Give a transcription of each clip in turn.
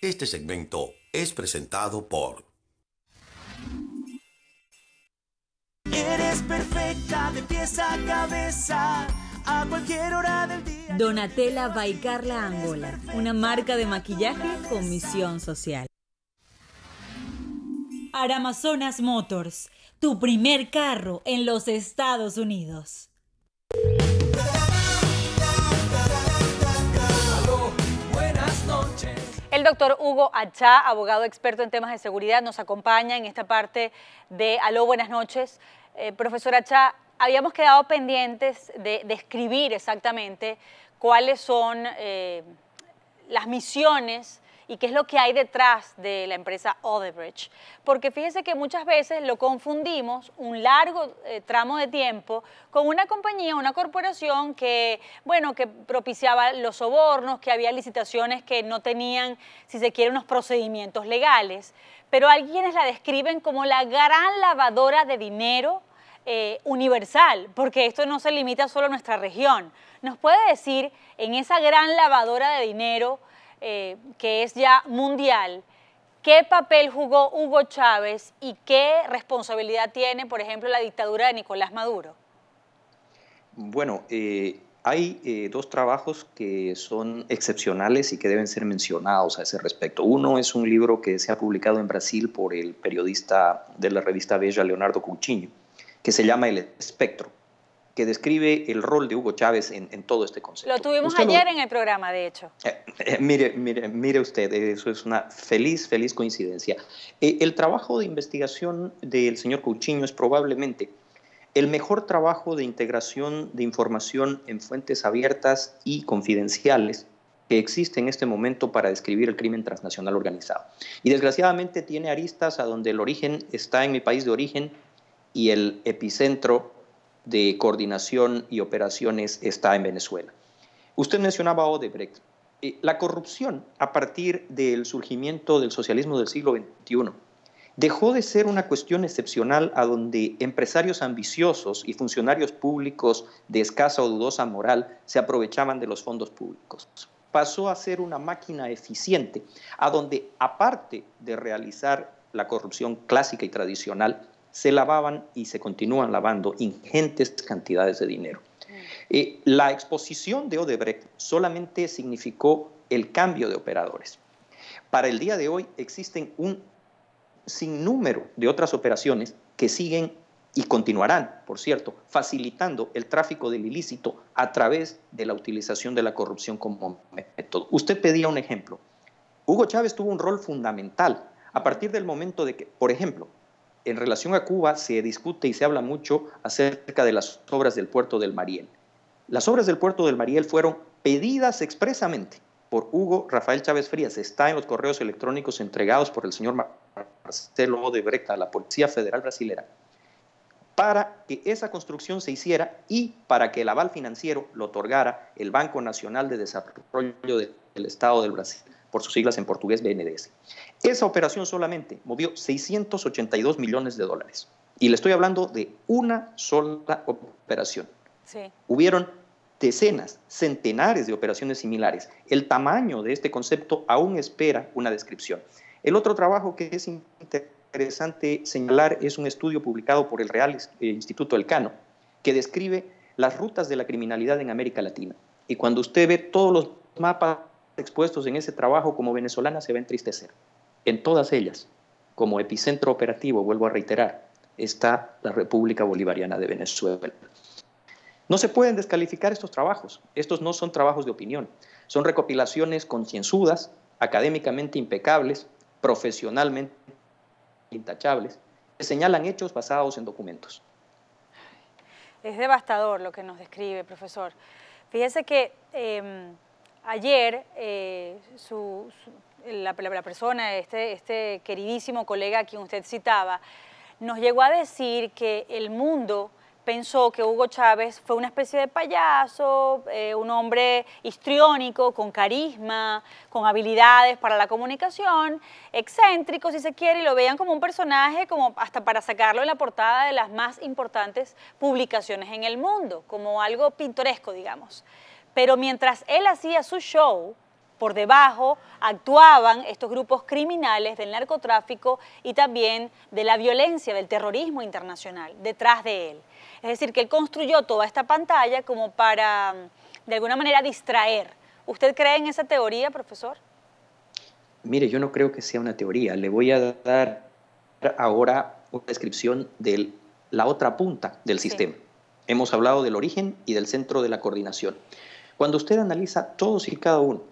Este segmento es presentado por... Eres perfecta de pies a cabeza a cualquier hora del día. Donatella by Angola, una marca de maquillaje con misión social. Aramazonas Motors, tu primer carro en los Estados Unidos. doctor Hugo Achá, abogado experto en temas de seguridad, nos acompaña en esta parte de Aló, buenas noches. Eh, profesor Achá, habíamos quedado pendientes de describir exactamente cuáles son eh, las misiones y qué es lo que hay detrás de la empresa Odebrecht. Porque fíjese que muchas veces lo confundimos un largo eh, tramo de tiempo con una compañía, una corporación que, bueno, que propiciaba los sobornos, que había licitaciones que no tenían, si se quiere, unos procedimientos legales. Pero alguien la describen como la gran lavadora de dinero eh, universal, porque esto no se limita solo a nuestra región. ¿Nos puede decir en esa gran lavadora de dinero eh, que es ya mundial, ¿qué papel jugó Hugo Chávez y qué responsabilidad tiene, por ejemplo, la dictadura de Nicolás Maduro? Bueno, eh, hay eh, dos trabajos que son excepcionales y que deben ser mencionados a ese respecto. Uno es un libro que se ha publicado en Brasil por el periodista de la revista Bella, Leonardo Cuchiño, que se llama El Espectro que describe el rol de Hugo Chávez en, todo este concepto. Lo tuvimos ayer en el programa, de hecho. Eh, eh, mire, usted, eso es una feliz, feliz coincidencia. Eh, el trabajo de investigación del señor Couchiño es probablemente el mejor trabajo de integración de información en fuentes abiertas y confidenciales que existe en este momento para describir el crimen transnacional organizado. Y desgraciadamente tiene aristas a donde el origen está en mi país de origen y el epicentro de coordinación y operaciones está en Venezuela. Usted mencionaba Odebrecht. Eh, la corrupción a partir del surgimiento del socialismo del siglo XXI dejó de ser una cuestión excepcional a donde empresarios ambiciosos y funcionarios públicos de escasa o dudosa moral se aprovechaban de los fondos públicos. Pasó a ser una máquina eficiente, a donde aparte de realizar la corrupción clásica y tradicional, se lavaban y se continúan lavando ingentes cantidades de dinero. Mm. Eh, la exposición de Odebrecht solamente significó el cambio de operadores. Para el día de hoy existen un sinnúmero de otras operaciones que siguen y continuarán, por cierto, facilitando el tráfico del ilícito a través de la utilización de la corrupción como método. Usted pedía un ejemplo. Hugo Chávez tuvo un rol fundamental a partir del momento de que, por ejemplo, en relación a Cuba se discute y se habla mucho acerca de las obras del puerto del Mariel. Las obras del puerto del Mariel fueron pedidas expresamente por Hugo Rafael Chávez Frías. Está en los correos electrónicos entregados por el señor Marcelo Odebrecht a la Policía Federal Brasilera para que esa construcción se hiciera y para que el aval financiero lo otorgara el Banco Nacional de Desarrollo del Estado del Brasil por sus siglas en portugués BNDS. Esa operación solamente movió 682 millones de dólares. Y le estoy hablando de una sola operación. Hubieron decenas, centenares de operaciones similares. El tamaño de este concepto aún espera una descripción. El otro trabajo que es interesante señalar es un estudio publicado por el Real eh, Instituto Elcano que describe las rutas de la criminalidad en América Latina. Y cuando usted ve todos los mapas expuestos en ese trabajo como venezolana se va a entristecer. En todas ellas, como epicentro operativo, vuelvo a reiterar, está la República Bolivariana de Venezuela. No se pueden descalificar estos trabajos. Estos no son trabajos de opinión. Son recopilaciones concienzudas, académicamente impecables, profesionalmente intachables, que señalan hechos basados en documentos. Es devastador lo que nos describe, profesor. Fíjese que em, ayer eh, la, persona, este, este, queridísimo colega a quien usted citaba, nos llegó a decir que el mundo pensó que Hugo Chávez fue una especie de payaso, eh, un hombre histriónico, con carisma, con habilidades para la comunicación, excéntrico si se quiere, y lo veían como un personaje como hasta para sacarlo en la portada de las más importantes publicaciones en el mundo, como algo pintoresco, digamos. Pero mientras él hacía su show, por debajo actuaban estos grupos criminales del narcotráfico y también de la violencia, del terrorismo internacional, detrás de él. Es decir, que él construyó toda esta pantalla como para, mm, de alguna manera, distraer. ¿Usted cree en esa teoría, profesor? Mire, yo no creo que sea una teoría. Le voy a dar ahora una descripción de la otra punta del sistema. Hemos hablado del origen y del centro de la coordinación. Cuando usted analiza todos y cada uno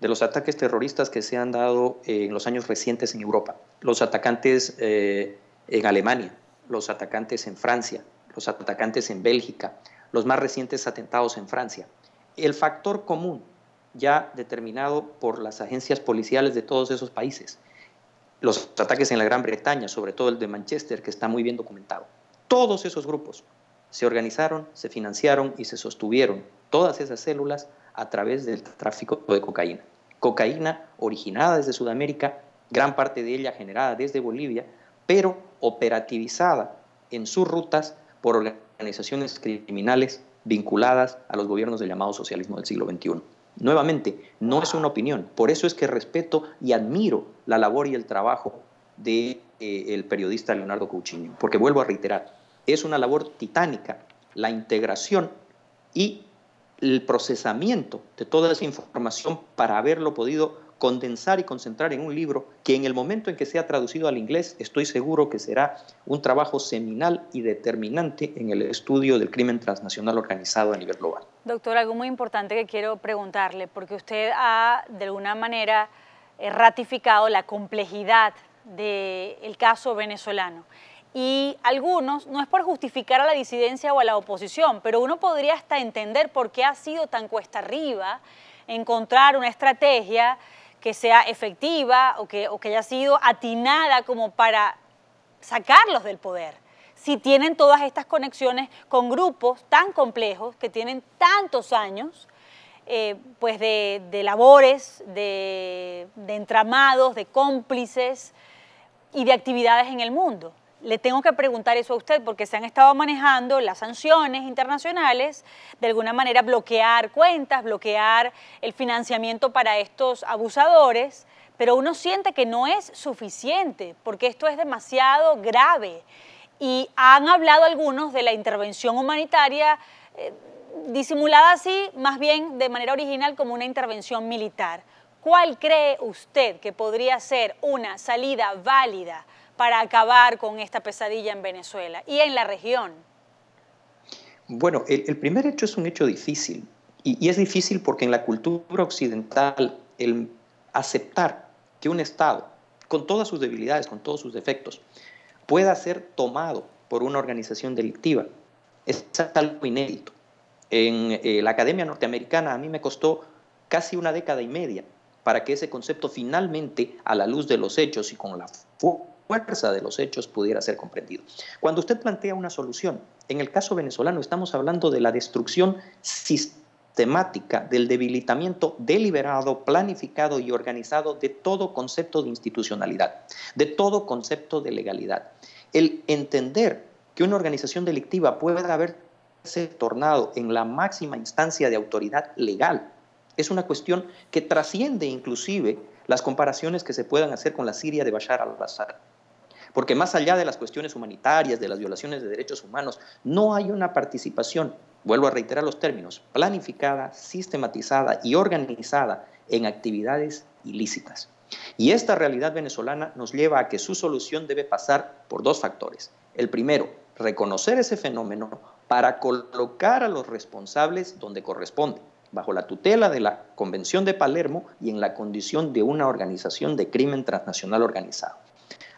de los ataques terroristas que se han dado eh, en los años recientes en Europa, los atacantes eh, en Alemania, los atacantes en Francia, los atacantes en Bélgica, los más recientes atentados en Francia, el factor común ya determinado por las agencias policiales de todos esos países, los ataques en la Gran Bretaña, sobre todo el de Manchester, que está muy bien documentado, todos esos grupos se organizaron, se financiaron y se sostuvieron todas esas células a través del tráfico de cocaína. Cocaína originada desde Sudamérica, gran parte de ella generada desde Bolivia, pero operativizada en sus rutas por organizaciones criminales vinculadas a los gobiernos del llamado socialismo del siglo XXI. Nuevamente, no es una opinión, por eso es que respeto y admiro la labor y el trabajo del de, eh, periodista Leonardo Cuchiño, porque vuelvo a reiterar, es una labor titánica la integración y el procesamiento de toda esa información para haberlo podido condensar y concentrar en un libro que en el momento en que sea traducido al inglés estoy seguro que será un trabajo seminal y determinante en el estudio del crimen transnacional organizado a nivel global. Doctor, algo muy importante que quiero preguntarle, porque usted ha de alguna manera eh, ratificado la complejidad del caso venezolano y algunos, no es por justificar a la disidencia o a la oposición, pero uno podría hasta entender por qué ha sido tan cuesta arriba encontrar una estrategia que sea efectiva o que, haya sido atinada como para sacarlos del poder. Si tienen todas estas conexiones con grupos tan complejos que tienen tantos años, eh, pues de, labores, de entramados, de cómplices y de actividades en el mundo le tengo que preguntar eso a usted porque se han estado manejando las sanciones internacionales, de alguna manera bloquear cuentas, bloquear el financiamiento para estos abusadores, pero uno siente que no es suficiente porque esto es demasiado grave. Y han hablado algunos de la intervención humanitaria eh, disimulada así, más bien de manera original como una intervención militar. ¿Cuál cree usted que podría ser una salida válida? para acabar con esta pesadilla en Venezuela y en la región? Bueno, el, primer hecho es un hecho difícil y, es difícil porque en la cultura occidental el aceptar que un Estado, con todas sus debilidades, con todos sus defectos, pueda ser tomado por una organización delictiva, es algo inédito. En eh, la Academia Norteamericana a mí me costó casi una década y media para que ese concepto finalmente, a la luz de los hechos y con la fuerza de los hechos pudiera ser comprendido. Cuando usted plantea una solución, en el caso venezolano estamos hablando de la destrucción sistemática, del debilitamiento deliberado, planificado y organizado de todo concepto de institucionalidad, de todo concepto de legalidad. El entender que una organización delictiva pueda haberse tornado en la máxima instancia de autoridad legal es una cuestión que trasciende inclusive las comparaciones que se puedan hacer con la Siria de Bashar al-Assad. Porque más allá de las cuestiones humanitarias, de las violaciones de derechos humanos, no hay una participación, vuelvo a reiterar los términos, planificada, sistematizada y organizada en actividades ilícitas. Y esta realidad venezolana nos lleva a que su solución debe pasar por dos factores. El primero, reconocer ese fenómeno para colocar a los responsables donde corresponde, bajo la tutela de la Convención de Palermo y en la condición de una organización de crimen transnacional organizado.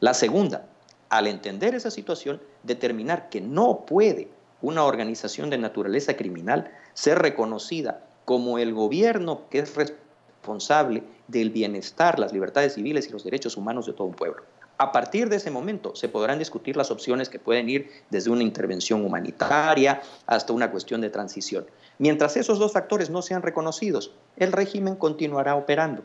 La segunda, al entender esa situación, determinar que no puede una organización de naturaleza criminal ser reconocida como el gobierno que es responsable del bienestar, las libertades civiles y los derechos humanos de todo un pueblo. A partir de ese momento se podrán discutir las opciones que pueden ir desde una intervención humanitaria hasta una cuestión de transición. Mientras esos dos factores no sean reconocidos, el régimen continuará operando,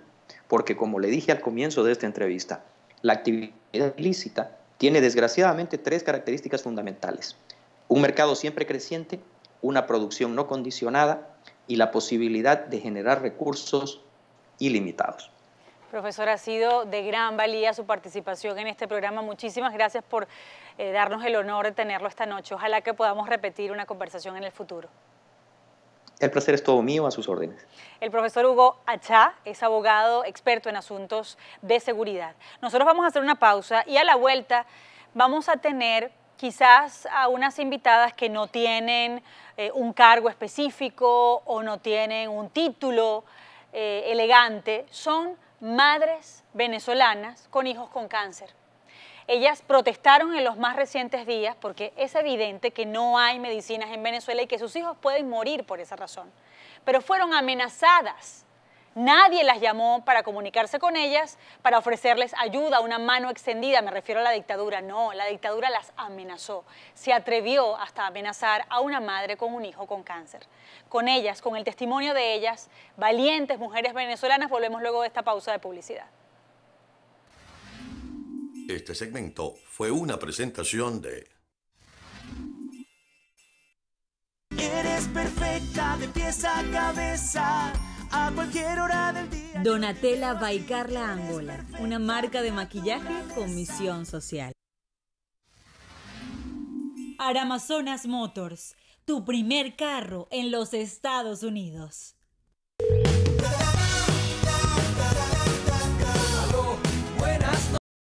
porque como le dije al comienzo de esta entrevista, la actividad ilícita tiene desgraciadamente tres características fundamentales. Un mercado siempre creciente, una producción no condicionada y la posibilidad de generar recursos ilimitados. Profesor, ha sido de gran valía su participación en este programa. Muchísimas gracias por eh, darnos el honor de tenerlo esta noche. Ojalá que podamos repetir una conversación en el futuro. El placer es todo mío, a sus órdenes. El profesor Hugo Achá es abogado experto en asuntos de seguridad. Nosotros vamos a hacer una pausa y a la vuelta vamos a tener quizás a unas invitadas que no tienen eh, un cargo específico o no tienen un título eh, elegante, son madres venezolanas con hijos con cáncer. Ellas protestaron en los más recientes días porque es evidente que no hay medicinas en Venezuela y que sus hijos pueden morir por esa razón. Pero fueron amenazadas. Nadie las llamó para comunicarse con ellas, para ofrecerles ayuda, una mano extendida, me refiero a la dictadura. No, la dictadura las amenazó. Se atrevió hasta amenazar a una madre con un hijo con cáncer. Con ellas, con el testimonio de ellas, valientes mujeres venezolanas, volvemos luego de esta pausa de publicidad. Este segmento fue una presentación de... Eres perfecta de pies a cabeza a cualquier hora del día. Donatella by Carla Angola, una marca de maquillaje con misión social. Aramazonas Motors, tu primer carro en los Estados Unidos.